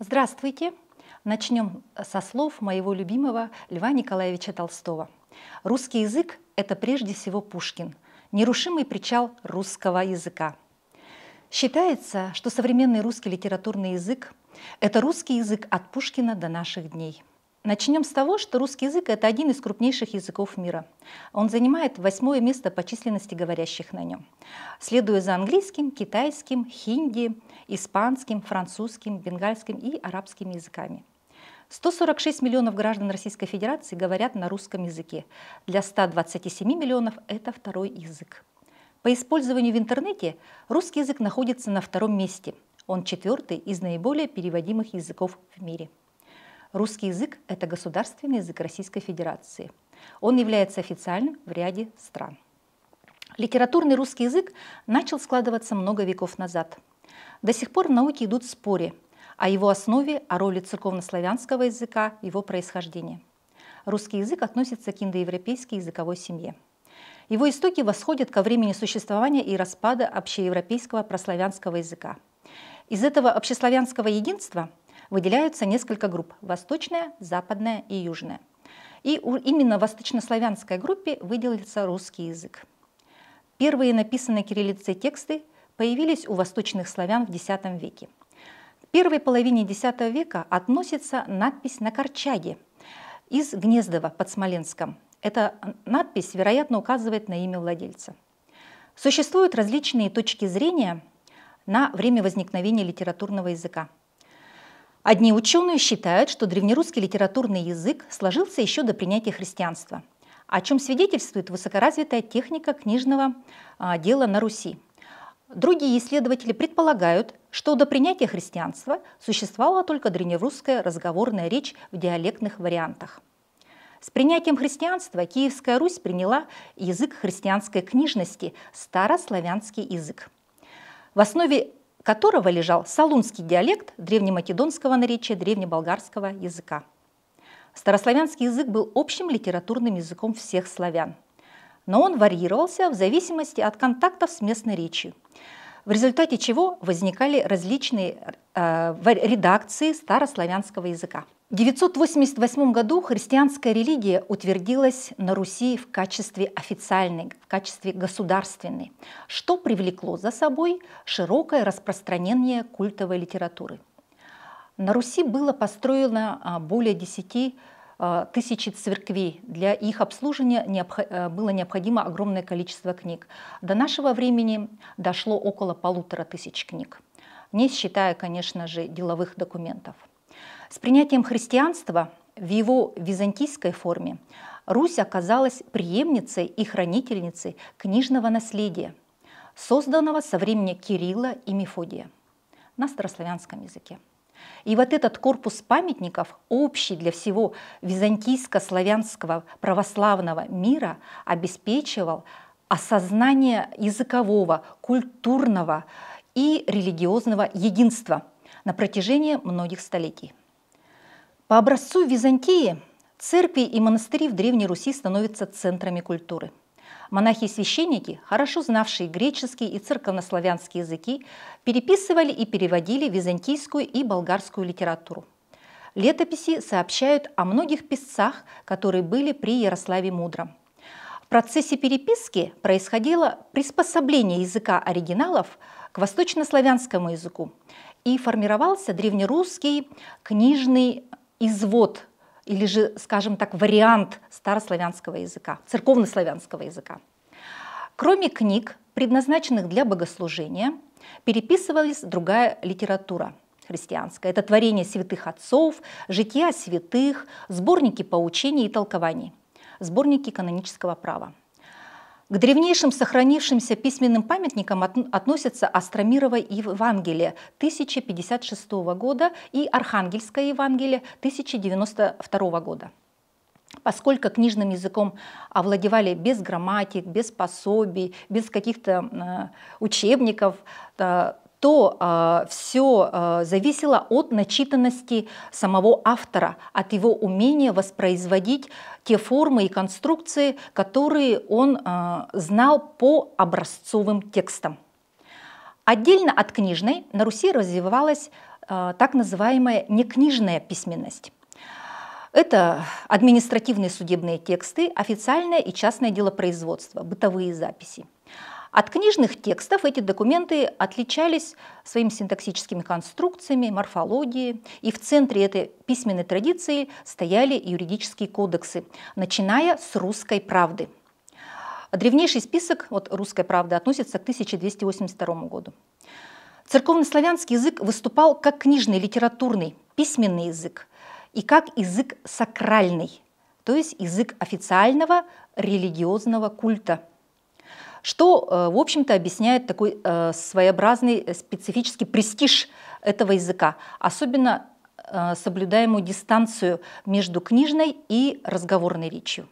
Здравствуйте! Начнем со слов моего любимого Льва Николаевича Толстого. Русский язык – это прежде всего Пушкин, нерушимый причал русского языка. Считается, что современный русский литературный язык – это русский язык от Пушкина до наших дней. Начнем с того, что русский язык – это один из крупнейших языков мира. Он занимает восьмое место по численности говорящих на нем, следуя за английским, китайским, хинди, испанским, французским, бенгальским и арабскими языками – 146 миллионов граждан Российской Федерации говорят на русском языке. Для 127 миллионов это второй язык. По использованию в интернете русский язык находится на втором месте. Он четвертый из наиболее переводимых языков в мире. Русский язык – это государственный язык Российской Федерации. Он является официальным в ряде стран. Литературный русский язык начал складываться много веков назад. До сих пор в науке идут споры о его основе, о роли церковнославянского языка, его происхождении. Русский язык относится к индоевропейской языковой семье. Его истоки восходят ко времени существования и распада общеевропейского прославянского языка. Из этого общеславянского единства выделяются несколько групп – восточная, западная и южная. И именно в восточнославянской группе выделился русский язык. Первые написанные кириллицей тексты появились у восточных славян в X веке. К первой половине X века относится надпись на Корчаге из Гнездова под Смоленском – эта надпись, вероятно, указывает на имя владельца. Существуют различные точки зрения на время возникновения литературного языка. Одни ученые считают, что древнерусский литературный язык сложился еще до принятия христианства, о чем свидетельствует высокоразвитая техника книжного а, дела на Руси. Другие исследователи предполагают, что до принятия христианства существовала только древнерусская разговорная речь в диалектных вариантах. С принятием христианства Киевская Русь приняла язык христианской книжности – старославянский язык, в основе которого лежал салунский диалект древнемакедонского наречия древнеболгарского языка. Старославянский язык был общим литературным языком всех славян, но он варьировался в зависимости от контактов с местной речью, в результате чего возникали различные э, редакции старославянского языка. 988 году христианская религия утвердилась на Руси в качестве официальной, в качестве государственной, что привлекло за собой широкое распространение культовой литературы. На Руси было построено а, более 10 а, тысяч церквей. Для их обслуживания а, было необходимо огромное количество книг. До нашего времени дошло около полутора тысяч книг, не считая, конечно же, деловых документов – с принятием христианства в его византийской форме Русь оказалась преемницей и хранительницей книжного наследия, созданного со времени Кирилла и Мефодия на старославянском языке. И вот этот корпус памятников, общий для всего византийско-славянского православного мира, обеспечивал осознание языкового, культурного и религиозного единства на протяжении многих столетий. По образцу Византии церкви и монастыри в Древней Руси становятся центрами культуры. Монахи и священники, хорошо знавшие греческий и церковнославянские языки, переписывали и переводили византийскую и болгарскую литературу. Летописи сообщают о многих писцах, которые были при Ярославе Мудром. В процессе переписки происходило приспособление языка оригиналов к восточнославянскому языку и формировался древнерусский книжный извод или же, скажем так, вариант старославянского языка, церковнославянского языка. Кроме книг, предназначенных для богослужения, переписывалась другая литература христианская. Это творения святых отцов, жития святых, сборники поучений и толкований, сборники канонического права. К древнейшим сохранившимся письменным памятникам относятся Астромирова Евангелие 1056 года и Архангельское Евангелие 1092 года. Поскольку книжным языком овладевали без грамматик, без пособий, без каких-то э, учебников, то а, все а, зависело от начитанности самого автора, от его умения воспроизводить те формы и конструкции, которые он а, знал по образцовым текстам. Отдельно от книжной на Руси развивалась а, так называемая некнижная письменность. Это административные судебные тексты, официальное и частное делопроизводство, бытовые записи – от книжных текстов эти документы отличались своими синтаксическими конструкциями, морфологией, и в центре этой письменной традиции стояли юридические кодексы, начиная с «Русской правды». Древнейший список вот, «Русской правды» относится к 1282 году. Церковнославянский язык выступал как книжный, литературный, письменный язык и как язык сакральный, то есть язык официального религиозного культа – что, э, в общем-то, объясняет такой э, своеобразный э, специфический престиж этого языка, особенно соблюдаемую дистанцию между книжной и разговорной речью.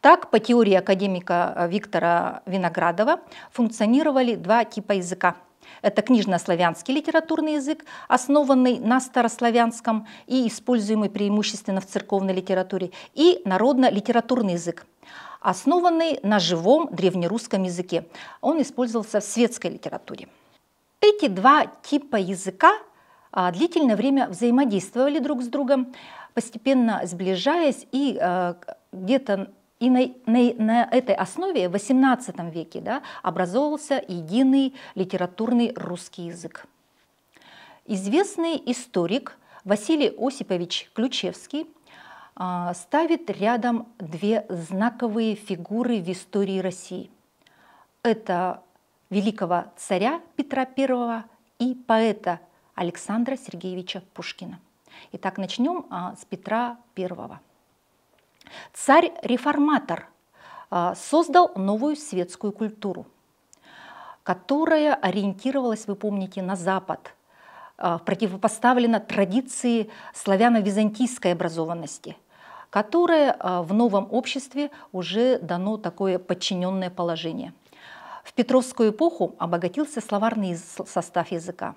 Так, по теории академика Виктора Виноградова, функционировали два типа языка. Это книжно-славянский литературный язык, основанный на старославянском и используемый преимущественно в церковной литературе, и народно-литературный язык, основанный на живом древнерусском языке. Он использовался в светской литературе. Эти два типа языка а, длительное время взаимодействовали друг с другом, постепенно сближаясь и а, где-то и на, на, на этой основе в XVIII веке да, образовывался единый литературный русский язык. Известный историк Василий Осипович Ключевский а, ставит рядом две знаковые фигуры в истории России. Это великого царя Петра I и поэта Александра Сергеевича Пушкина. Итак, начнем а, с Петра I. Царь-реформатор а, создал новую светскую культуру, которая ориентировалась, вы помните, на Запад, противопоставлена традиции славяно-византийской образованности – которое а, в новом обществе уже дано такое подчиненное положение. В Петровскую эпоху обогатился словарный состав языка.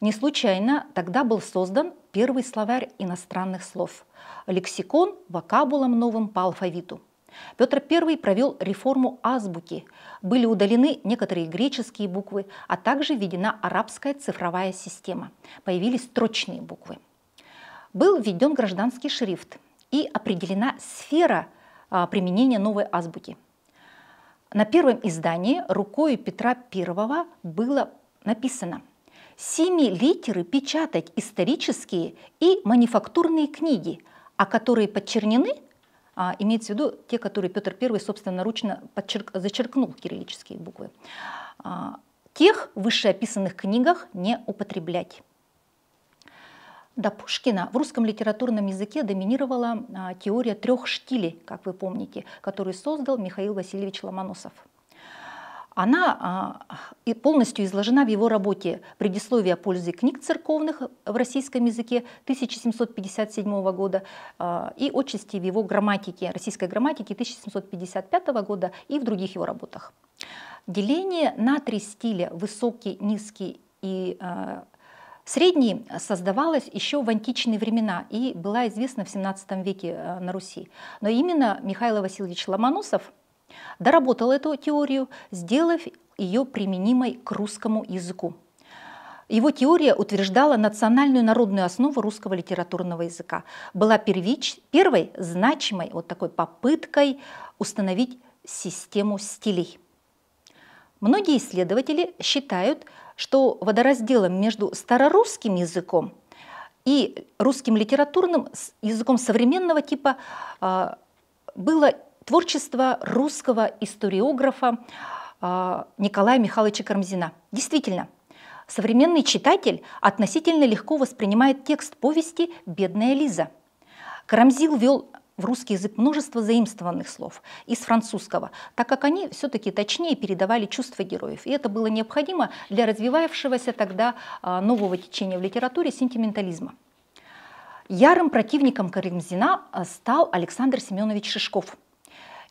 Не случайно тогда был создан первый словарь иностранных слов – лексикон вокабулом новым по алфавиту. Петр I провел реформу азбуки, были удалены некоторые греческие буквы, а также введена арабская цифровая система, появились строчные буквы. Был введен гражданский шрифт – и определена сфера а, применения новой азбуки. На первом издании рукой Петра I было написано «Семи литеры печатать исторические и манифактурные книги, а которые подчернены а, имеется в виду те, которые Петр I собственноручно подчерк, зачеркнул кириллические буквы. А, тех в вышеописанных книгах не употреблять. До Пушкина в русском литературном языке доминировала а, теория трех штилей, как вы помните, которую создал Михаил Васильевич Ломоносов. Она а, полностью изложена в его работе «Предисловие о пользе книг церковных в российском языке» 1757 года а, и отчасти в его грамматике, российской грамматике 1755 года и в других его работах. Деление на три стиля – высокий, низкий и Средний создавалась еще в античные времена и была известна в 17 веке э, на Руси. Но именно Михаил Васильевич Ломоносов доработал эту теорию, сделав ее применимой к русскому языку. Его теория утверждала национальную народную основу русского литературного языка, была первич, первой значимой вот такой попыткой установить систему стилей. Многие исследователи считают, что водоразделом между старорусским языком и русским литературным языком современного типа а, было творчество русского историографа а, Николая Михайловича Карамзина. Действительно, современный читатель относительно легко воспринимает текст повести «Бедная Лиза». Карамзил вел в русский язык множество заимствованных слов из французского, так как они все-таки точнее передавали чувства героев. И это было необходимо для развивавшегося тогда а, нового течения в литературе сентиментализма. Ярым противником Карамзина а, стал Александр Семенович Шишков.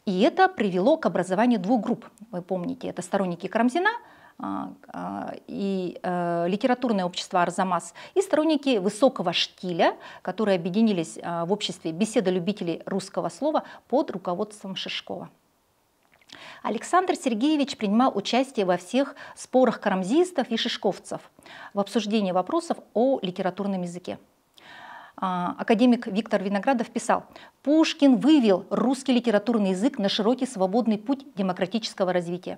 И это привело к образованию двух групп. Вы помните, это сторонники Карамзина – а, а, и э, литературное общество «Арзамас», и сторонники высокого штиля, которые объединились а, в обществе «Беседа любителей русского слова» под руководством Шишкова. Александр Сергеевич принимал участие во всех спорах карамзистов и шишковцев в обсуждении вопросов о литературном языке. Академик Виктор Виноградов писал, «Пушкин вывел русский литературный язык на широкий свободный путь демократического развития.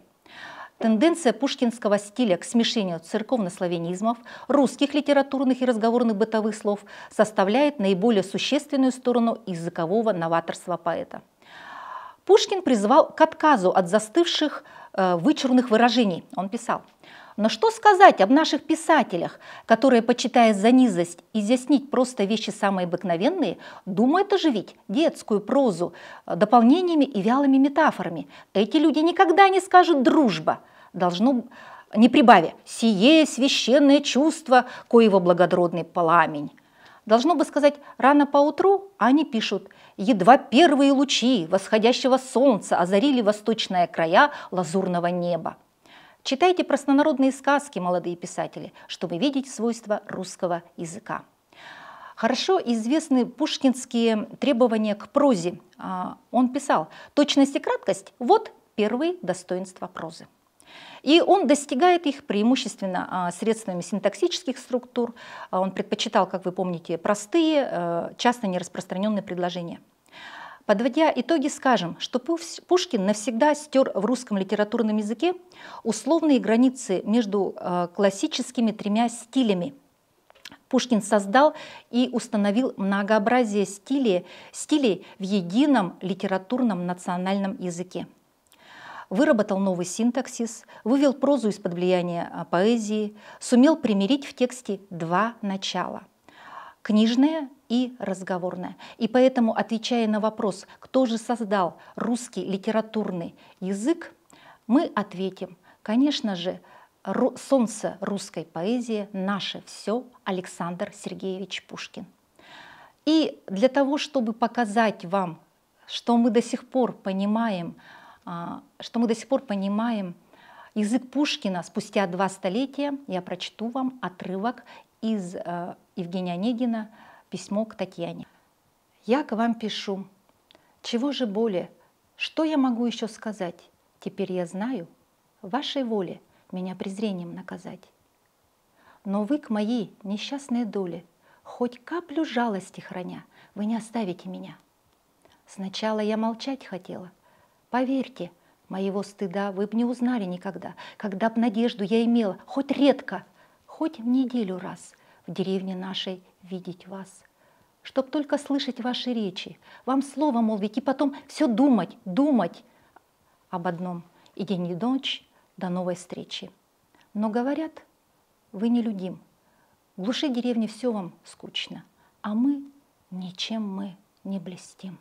Тенденция пушкинского стиля к смешению церковно-славянизмов, русских литературных и разговорных бытовых слов составляет наиболее существенную сторону языкового новаторства поэта. Пушкин призывал к отказу от застывших э, вычурных выражений. Он писал – но что сказать об наших писателях, которые, почитая за низость изъяснить просто вещи самые обыкновенные, думают оживить детскую прозу э, дополнениями и вялыми метафорами? Эти люди никогда не скажут «дружба». Должно не прибави «сие священное чувство, коего благородный пламень». Должно бы сказать «рано поутру», а они пишут «едва первые лучи восходящего солнца озарили восточные края лазурного неба». Читайте простонародные сказки, молодые писатели, чтобы видеть свойства русского языка. Хорошо известны пушкинские требования к прозе. А, он писал «Точность и краткость – вот первые достоинства прозы». И он достигает их преимущественно а, средствами синтаксических структур. А, он предпочитал, как вы помните, простые, часто нераспространенные предложения – Подводя итоги, скажем, что Пушкин навсегда стер в русском литературном языке условные границы между э, классическими тремя стилями. Пушкин создал и установил многообразие стилей, стилей в едином литературном национальном языке выработал новый синтаксис, вывел прозу из-под влияния э, поэзии, сумел примирить в тексте два начала – книжная и разговорная. И поэтому, отвечая на вопрос, кто же создал русский литературный язык, мы ответим, конечно же, солнце русской поэзии, наше все Александр Сергеевич Пушкин. И для того, чтобы показать вам, что мы до сих пор понимаем, а, что мы до сих пор понимаем язык Пушкина спустя два столетия, я прочту вам отрывок из э, Евгения Онегина письмо к Татьяне. «Я к вам пишу. Чего же более? Что я могу еще сказать? Теперь я знаю, вашей воле меня презрением наказать. Но вы к моей несчастной доле, хоть каплю жалости храня, вы не оставите меня. Сначала я молчать хотела. Поверьте, моего стыда вы б не узнали никогда, когда б надежду я имела, хоть редко, хоть в неделю раз — в деревне нашей видеть вас, чтоб только слышать ваши речи, вам слово молвить и потом все думать, думать об одном и день и ночь до новой встречи. Но говорят, вы нелюдим, в глуши деревни все вам скучно, а мы ничем мы не блестим.